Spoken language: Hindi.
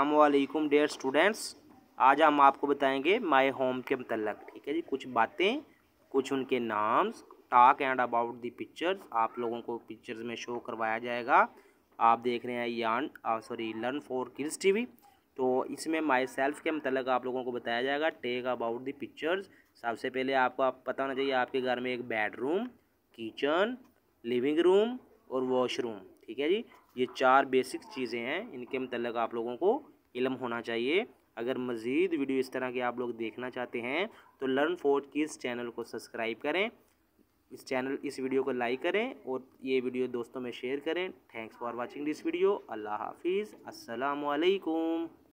अलमैकम डेयर स्टूडेंट्स आज हम आपको बताएंगे माई होम के मतलब ठीक है जी कुछ बातें कुछ उनके names talk and about the pictures आप लोगों को पिक्चर्स में शो करवाया जाएगा आप देख रहे हैं यान sorry learn four skills TV तो इसमें माई सेल्फ के मतलब आप लोगों को बताया जाएगा टेक अबाउट दी पिक्चर्स सबसे पहले आपको आप पता होना चाहिए आपके घर में एक बेडरूम किचन लिविंग रूम और वॉशरूम ठीक है जी ये चार बेसिक चीज़ें हैं इनके मतलब आप लोगों को इलम होना चाहिए अगर मज़ीद वीडियो इस तरह के आप लोग देखना चाहते हैं तो लर्न फोर्ट की इस चैनल को सब्सक्राइब करें इस चैनल इस वीडियो को लाइक करें और ये वीडियो दोस्तों में शेयर करें thanks for watching this video अल्लाह हाफिज़ असलकुम